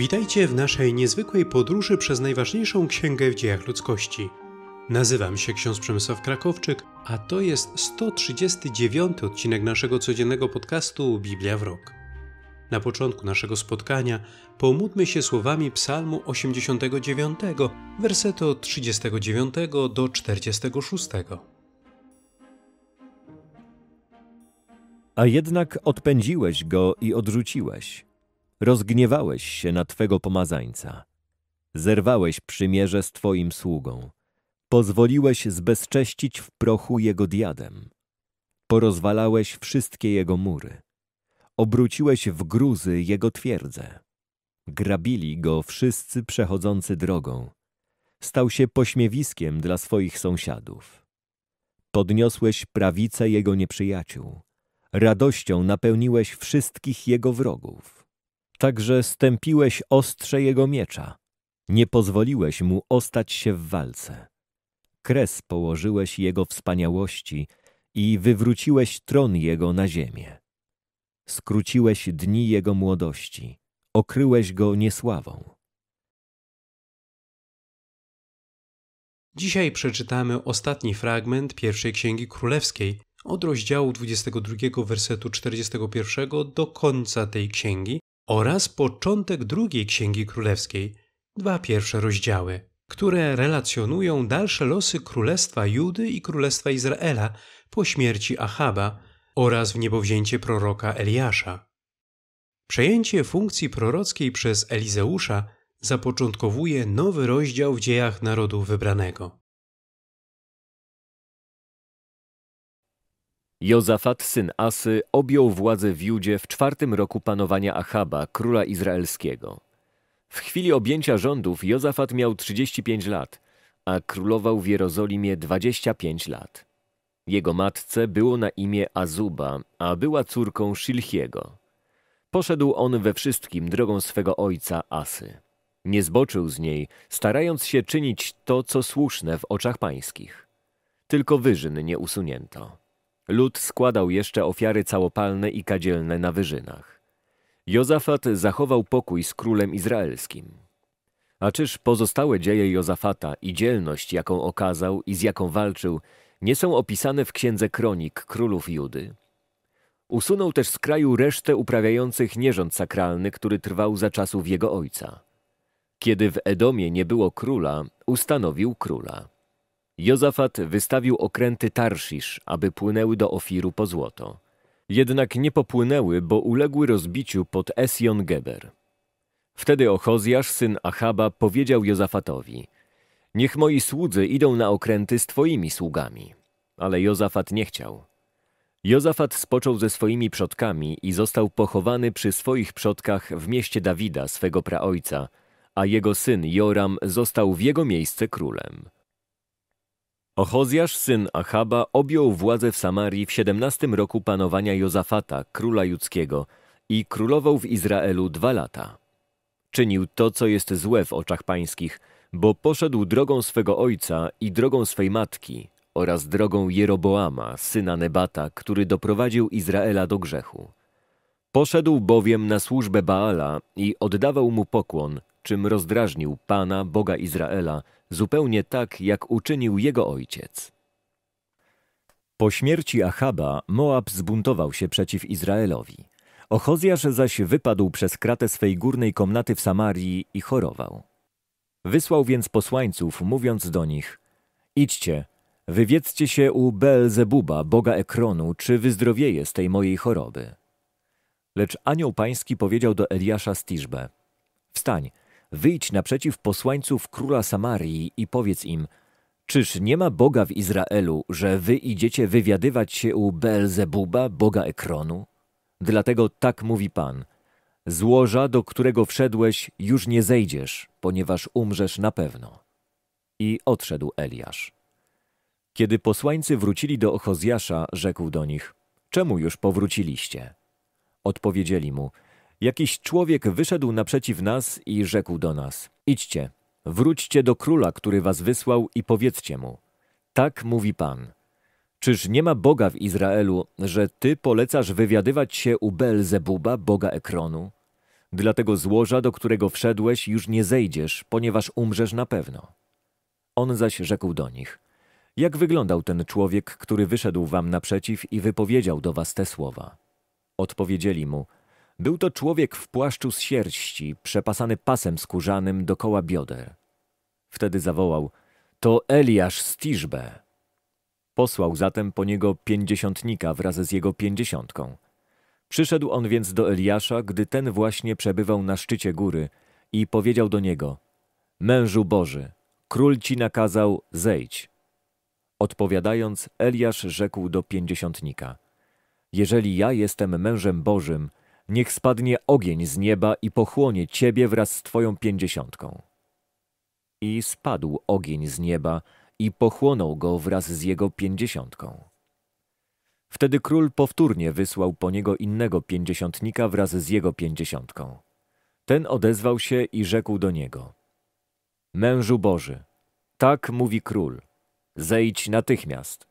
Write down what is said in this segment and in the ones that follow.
Witajcie w naszej niezwykłej podróży przez najważniejszą księgę w dziejach ludzkości. Nazywam się ksiądz Przemysław Krakowczyk, a to jest 139 odcinek naszego codziennego podcastu Biblia w rok. Na początku naszego spotkania pomódmy się słowami Psalmu 89, wersety od 39 do 46. A jednak odpędziłeś go i odrzuciłeś rozgniewałeś się na Twego pomazańca. Zerwałeś przymierze z Twoim sługą. Pozwoliłeś zbezcześcić w prochu jego diadem. Porozwalałeś wszystkie jego mury. Obróciłeś w gruzy jego twierdzę. Grabili go wszyscy przechodzący drogą. Stał się pośmiewiskiem dla swoich sąsiadów. Podniosłeś prawicę jego nieprzyjaciół. Radością napełniłeś wszystkich jego wrogów. Także stępiłeś ostrze jego miecza. Nie pozwoliłeś mu ostać się w walce. Kres położyłeś jego wspaniałości i wywróciłeś tron jego na ziemię. Skróciłeś dni jego młodości, okryłeś go niesławą. Dzisiaj przeczytamy ostatni fragment pierwszej Księgi Królewskiej od rozdziału 22 wersetu 41 do końca tej księgi, oraz początek drugiej Księgi Królewskiej, dwa pierwsze rozdziały, które relacjonują dalsze losy Królestwa Judy i Królestwa Izraela po śmierci Ahaba oraz w niebowzięcie proroka Eliasza. Przejęcie funkcji prorockiej przez Elizeusza zapoczątkowuje nowy rozdział w dziejach narodu wybranego. Jozafat, syn Asy, objął władzę w Judzie w czwartym roku panowania Achaba, króla izraelskiego. W chwili objęcia rządów Jozafat miał 35 lat, a królował w Jerozolimie 25 lat. Jego matce było na imię Azuba, a była córką Szilchiego. Poszedł on we wszystkim drogą swego ojca Asy. Nie zboczył z niej, starając się czynić to, co słuszne w oczach pańskich. Tylko wyżyn nie usunięto. Lud składał jeszcze ofiary całopalne i kadzielne na wyżynach. Jozafat zachował pokój z królem izraelskim. A czyż pozostałe dzieje Jozafata i dzielność, jaką okazał i z jaką walczył, nie są opisane w księdze kronik królów Judy? Usunął też z kraju resztę uprawiających nierząd sakralny, który trwał za czasów jego ojca. Kiedy w Edomie nie było króla, ustanowił króla. Jozafat wystawił okręty Tarszisz, aby płynęły do Ofiru po złoto. Jednak nie popłynęły, bo uległy rozbiciu pod Esjon Geber. Wtedy Ochozjasz, syn Achaba, powiedział Jozafatowi – Niech moi słudzy idą na okręty z twoimi sługami. Ale Jozafat nie chciał. Jozafat spoczął ze swoimi przodkami i został pochowany przy swoich przodkach w mieście Dawida, swego praojca, a jego syn Joram został w jego miejsce królem. Ochozjasz, syn Achaba, objął władzę w Samarii w 17 roku panowania Jozafata, króla judzkiego, i królował w Izraelu dwa lata. Czynił to, co jest złe w oczach pańskich, bo poszedł drogą swego ojca i drogą swej matki oraz drogą Jeroboama, syna Nebata, który doprowadził Izraela do grzechu. Poszedł bowiem na służbę Baala i oddawał mu pokłon, czym rozdrażnił Pana, Boga Izraela, zupełnie tak, jak uczynił jego ojciec. Po śmierci Achaba Moab zbuntował się przeciw Izraelowi. Ochozjasz zaś wypadł przez kratę swej górnej komnaty w Samarii i chorował. Wysłał więc posłańców, mówiąc do nich, idźcie, wywiedzcie się u Beelzebuba, boga Ekronu, czy wyzdrowieje z tej mojej choroby. Lecz anioł pański powiedział do Eliasza z Tiszbe, wstań, Wyjdź naprzeciw posłańców króla Samarii i powiedz im, czyż nie ma Boga w Izraelu, że wy idziecie wywiadywać się u Beelzebuba, Boga Ekronu? Dlatego tak mówi Pan, z łoża, do którego wszedłeś, już nie zejdziesz, ponieważ umrzesz na pewno. I odszedł Eliasz. Kiedy posłańcy wrócili do Ochozjasza, rzekł do nich, czemu już powróciliście? Odpowiedzieli mu, jakiś człowiek wyszedł naprzeciw nas i rzekł do nas: Idźcie, wróćcie do króla, który was wysłał, i powiedzcie mu: Tak mówi Pan. Czyż nie ma Boga w Izraelu, że ty polecasz wywiadywać się u Belzebuba, Boga Ekronu? Dlatego z łoża, do którego wszedłeś, już nie zejdziesz, ponieważ umrzesz na pewno. On zaś rzekł do nich: Jak wyglądał ten człowiek, który wyszedł wam naprzeciw i wypowiedział do was te słowa? Odpowiedzieli mu: był to człowiek w płaszczu z sierści, przepasany pasem skórzanym dokoła bioder. Wtedy zawołał – to Eliasz z Tiszbe. Posłał zatem po niego pięćdziesiątnika wraz z jego pięćdziesiątką. Przyszedł on więc do Eliasza, gdy ten właśnie przebywał na szczycie góry i powiedział do niego – Mężu Boży, król ci nakazał, zejdź. Odpowiadając, Eliasz rzekł do pięćdziesiątnika – Jeżeli ja jestem mężem Bożym – Niech spadnie ogień z nieba i pochłonie ciebie wraz z twoją pięćdziesiątką. I spadł ogień z nieba i pochłonął go wraz z jego pięćdziesiątką. Wtedy król powtórnie wysłał po niego innego pięćdziesiątnika wraz z jego pięćdziesiątką. Ten odezwał się i rzekł do niego: Mężu Boży, tak mówi król, zejdź natychmiast.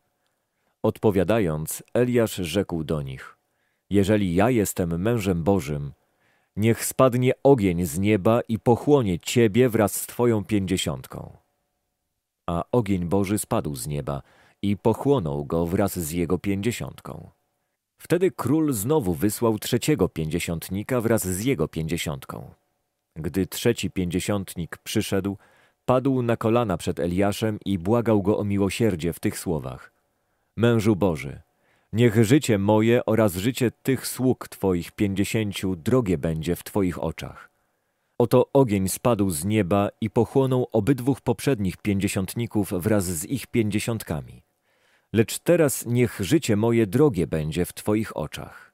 Odpowiadając, Eliasz rzekł do nich: jeżeli ja jestem mężem Bożym, niech spadnie ogień z nieba i pochłonie ciebie wraz z twoją pięćdziesiątką. A ogień Boży spadł z nieba i pochłonął go wraz z jego pięćdziesiątką. Wtedy król znowu wysłał trzeciego pięćdziesiątnika wraz z jego pięćdziesiątką. Gdy trzeci pięćdziesiątnik przyszedł, padł na kolana przed Eliaszem i błagał go o miłosierdzie w tych słowach. Mężu Boży, Niech życie moje oraz życie tych sług Twoich pięćdziesięciu drogie będzie w Twoich oczach. Oto ogień spadł z nieba i pochłonął obydwóch poprzednich pięćdziesiątników wraz z ich pięćdziesiątkami. Lecz teraz niech życie moje drogie będzie w Twoich oczach.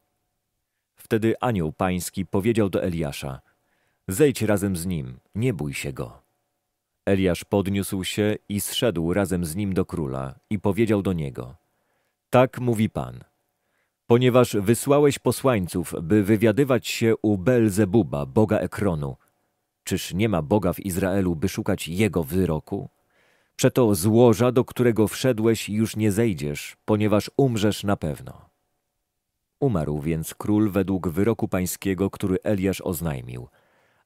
Wtedy anioł pański powiedział do Eliasza, zejdź razem z nim, nie bój się go. Eliasz podniósł się i zszedł razem z nim do króla i powiedział do niego – tak mówi Pan. Ponieważ wysłałeś posłańców, by wywiadywać się u Belzebuba, Boga Ekronu, czyż nie ma Boga w Izraelu, by szukać Jego wyroku? Przeto z łoża, do którego wszedłeś, już nie zejdziesz, ponieważ umrzesz na pewno. Umarł więc król według wyroku pańskiego, który Eliasz oznajmił,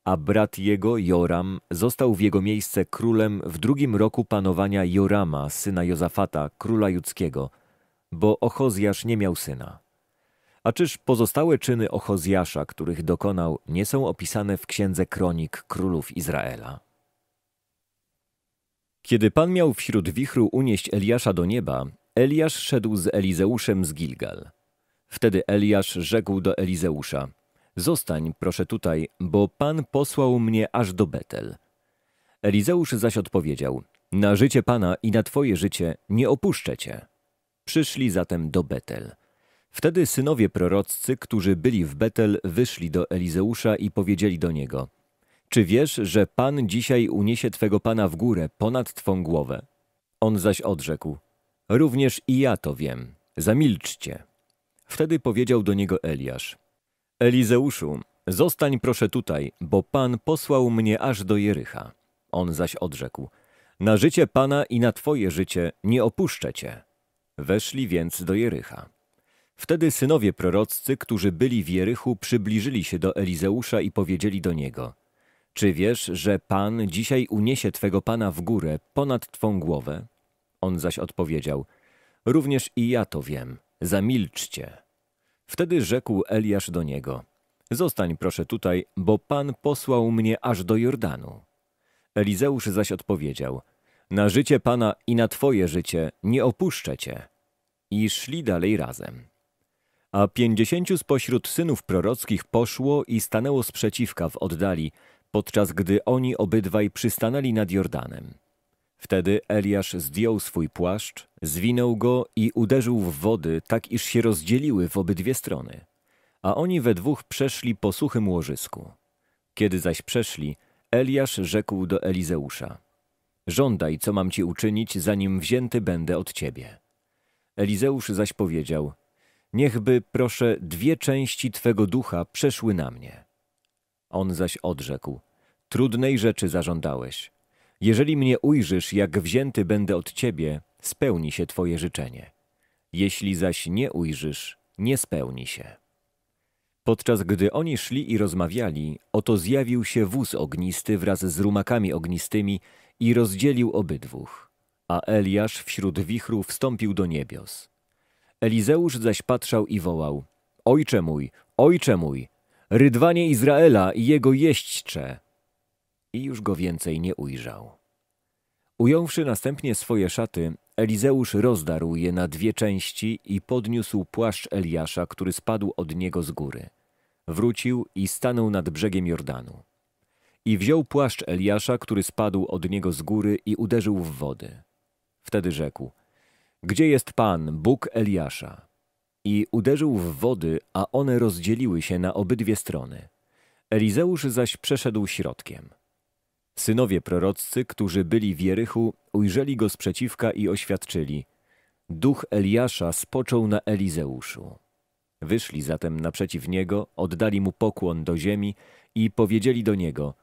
a brat jego, Joram, został w jego miejsce królem w drugim roku panowania Jorama, syna Jozafata, króla judzkiego, bo Ochozjasz nie miał syna. A czyż pozostałe czyny Ochozjasza, których dokonał, nie są opisane w księdze kronik królów Izraela? Kiedy Pan miał wśród wichru unieść Eliasza do nieba, Eliasz szedł z Elizeuszem z Gilgal. Wtedy Eliasz rzekł do Elizeusza: Zostań, proszę tutaj, bo Pan posłał mnie aż do Betel. Elizeusz zaś odpowiedział: Na życie Pana i na Twoje życie nie opuszczę cię. Przyszli zatem do Betel. Wtedy synowie proroccy, którzy byli w Betel, wyszli do Elizeusza i powiedzieli do niego: Czy wiesz, że Pan dzisiaj uniesie twego pana w górę ponad twą głowę? On zaś odrzekł: Również i ja to wiem. Zamilczcie. Wtedy powiedział do niego Eliasz: Elizeuszu, zostań proszę tutaj, bo Pan posłał mnie aż do Jericha. On zaś odrzekł: Na życie Pana i na Twoje życie nie opuszczę Cię. Weszli więc do Jericha. Wtedy synowie proroccy, którzy byli w Jerychu, przybliżyli się do Elizeusza i powiedzieli do niego: Czy wiesz, że Pan dzisiaj uniesie twego pana w górę ponad twą głowę? On zaś odpowiedział: Również i ja to wiem. Zamilczcie. Wtedy rzekł Eliasz do niego: Zostań proszę tutaj, bo Pan posłał mnie aż do Jordanu. Elizeusz zaś odpowiedział: na życie Pana i na Twoje życie nie opuszczę Cię. I szli dalej razem. A pięćdziesięciu spośród synów prorockich poszło i stanęło sprzeciwka w oddali, podczas gdy oni obydwaj przystanęli nad Jordanem. Wtedy Eliasz zdjął swój płaszcz, zwinął go i uderzył w wody, tak iż się rozdzieliły w obydwie strony. A oni we dwóch przeszli po suchym łożysku. Kiedy zaś przeszli, Eliasz rzekł do Elizeusza – Żądaj, co mam ci uczynić, zanim wzięty będę od ciebie. Elizeusz zaś powiedział, niechby, proszę, dwie części twego ducha przeszły na mnie. On zaś odrzekł, trudnej rzeczy zażądałeś. Jeżeli mnie ujrzysz, jak wzięty będę od ciebie, spełni się twoje życzenie. Jeśli zaś nie ujrzysz, nie spełni się. Podczas gdy oni szli i rozmawiali, oto zjawił się wóz ognisty wraz z rumakami ognistymi i rozdzielił obydwóch, a Eliasz wśród wichru wstąpił do niebios. Elizeusz zaś patrzał i wołał, Ojcze mój, ojcze mój, rydwanie Izraela i jego jeźdźcze! I już go więcej nie ujrzał. Ująwszy następnie swoje szaty, Elizeusz rozdarł je na dwie części i podniósł płaszcz Eliasza, który spadł od niego z góry. Wrócił i stanął nad brzegiem Jordanu i wziął płaszcz Eliasza, który spadł od niego z góry i uderzył w wodę. Wtedy rzekł, gdzie jest Pan, Bóg Eliasza? I uderzył w wody, a one rozdzieliły się na obydwie strony. Elizeusz zaś przeszedł środkiem. Synowie proroccy, którzy byli w Jerychu, ujrzeli go sprzeciwka i oświadczyli Duch Eliasza spoczął na Elizeuszu. Wyszli zatem naprzeciw niego, oddali mu pokłon do ziemi i powiedzieli do niego –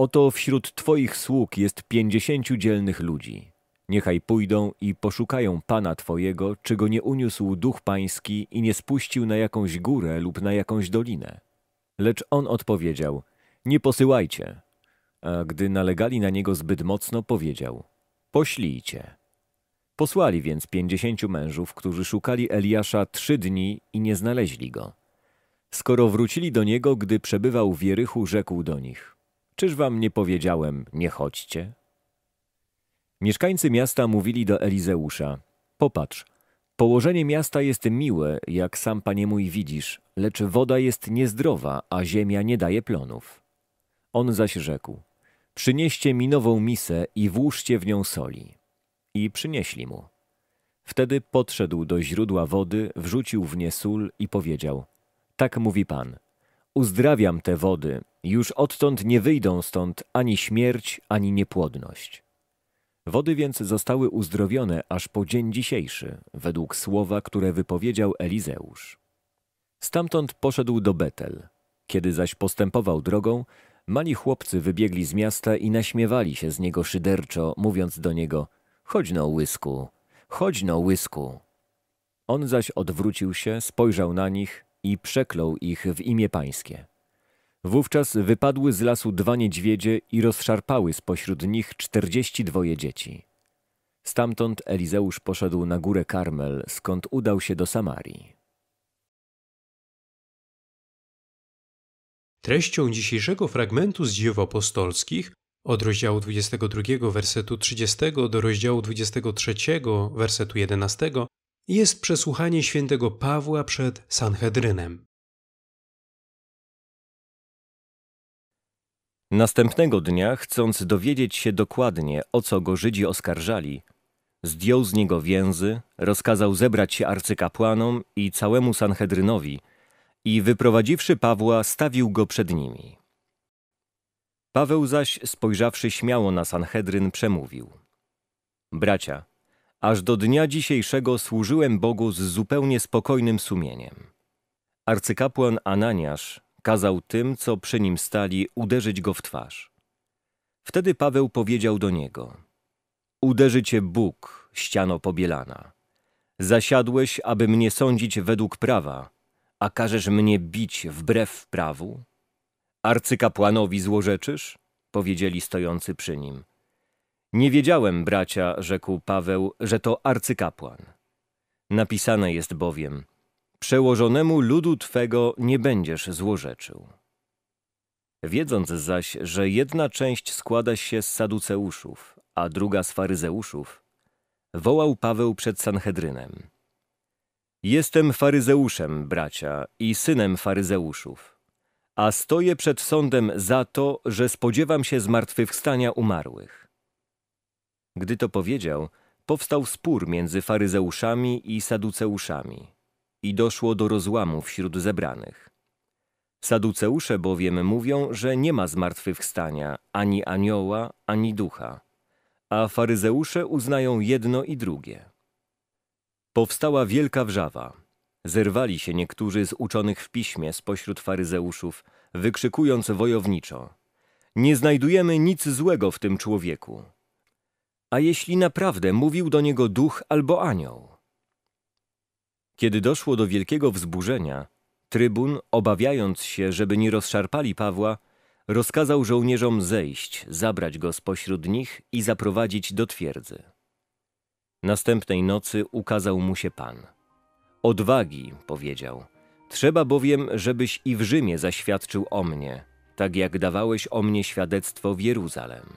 Oto wśród Twoich sług jest pięćdziesięciu dzielnych ludzi. Niechaj pójdą i poszukają Pana Twojego, czego nie uniósł Duch Pański i nie spuścił na jakąś górę lub na jakąś dolinę. Lecz on odpowiedział, nie posyłajcie. A gdy nalegali na niego zbyt mocno, powiedział, poślijcie. Posłali więc pięćdziesięciu mężów, którzy szukali Eliasza trzy dni i nie znaleźli go. Skoro wrócili do niego, gdy przebywał w Jerychu, rzekł do nich – Czyż wam nie powiedziałem, nie chodźcie? Mieszkańcy miasta mówili do Elizeusza: Popatrz, położenie miasta jest miłe, jak sam panie mój widzisz, lecz woda jest niezdrowa, a ziemia nie daje plonów. On zaś rzekł: Przynieście mi nową misę i włóżcie w nią soli. I przynieśli mu. Wtedy podszedł do źródła wody, wrzucił w nie sól i powiedział: Tak mówi pan Uzdrawiam te wody, już odtąd nie wyjdą stąd ani śmierć, ani niepłodność. Wody więc zostały uzdrowione aż po dzień dzisiejszy, według słowa, które wypowiedział Elizeusz. Stamtąd poszedł do Betel. Kiedy zaś postępował drogą, mali chłopcy wybiegli z miasta i naśmiewali się z niego szyderczo, mówiąc do niego – chodź no łysku, chodź no łysku. On zaś odwrócił się, spojrzał na nich i przeklął ich w imię pańskie. Wówczas wypadły z lasu dwa niedźwiedzie i rozszarpały spośród nich czterdzieści dwoje dzieci. Stamtąd Elizeusz poszedł na górę Karmel, skąd udał się do Samarii. Treścią dzisiejszego fragmentu z dziejów apostolskich od rozdziału 22 wersetu 30 do rozdziału 23 wersetu 11 jest przesłuchanie świętego Pawła przed Sanhedrynem. Następnego dnia, chcąc dowiedzieć się dokładnie, o co go Żydzi oskarżali, zdjął z niego więzy, rozkazał zebrać się arcykapłanom i całemu Sanhedrynowi i wyprowadziwszy Pawła, stawił go przed nimi. Paweł zaś, spojrzawszy śmiało na Sanhedryn, przemówił. Bracia, Aż do dnia dzisiejszego służyłem Bogu z zupełnie spokojnym sumieniem. Arcykapłan Ananiasz kazał tym, co przy nim stali, uderzyć go w twarz. Wtedy Paweł powiedział do niego: Uderzy cię Bóg, ściano pobielana. Zasiadłeś, aby mnie sądzić według prawa, a każesz mnie bić wbrew prawu? Arcykapłanowi złorzeczysz? Powiedzieli stojący przy nim. Nie wiedziałem, bracia, rzekł Paweł, że to arcykapłan. Napisane jest bowiem, przełożonemu ludu Twego nie będziesz złorzeczył. Wiedząc zaś, że jedna część składa się z saduceuszów, a druga z faryzeuszów, wołał Paweł przed Sanhedrynem. Jestem faryzeuszem, bracia, i synem faryzeuszów, a stoję przed sądem za to, że spodziewam się zmartwychwstania umarłych. Gdy to powiedział, powstał spór między faryzeuszami i saduceuszami i doszło do rozłamu wśród zebranych. Saduceusze bowiem mówią, że nie ma zmartwychwstania ani anioła, ani ducha, a faryzeusze uznają jedno i drugie. Powstała wielka wrzawa. Zerwali się niektórzy z uczonych w piśmie spośród faryzeuszów, wykrzykując wojowniczo: Nie znajdujemy nic złego w tym człowieku a jeśli naprawdę mówił do niego duch albo anioł. Kiedy doszło do wielkiego wzburzenia, trybun, obawiając się, żeby nie rozszarpali Pawła, rozkazał żołnierzom zejść, zabrać go spośród nich i zaprowadzić do twierdzy. Następnej nocy ukazał mu się Pan. Odwagi, powiedział, trzeba bowiem, żebyś i w Rzymie zaświadczył o mnie, tak jak dawałeś o mnie świadectwo w Jeruzalem.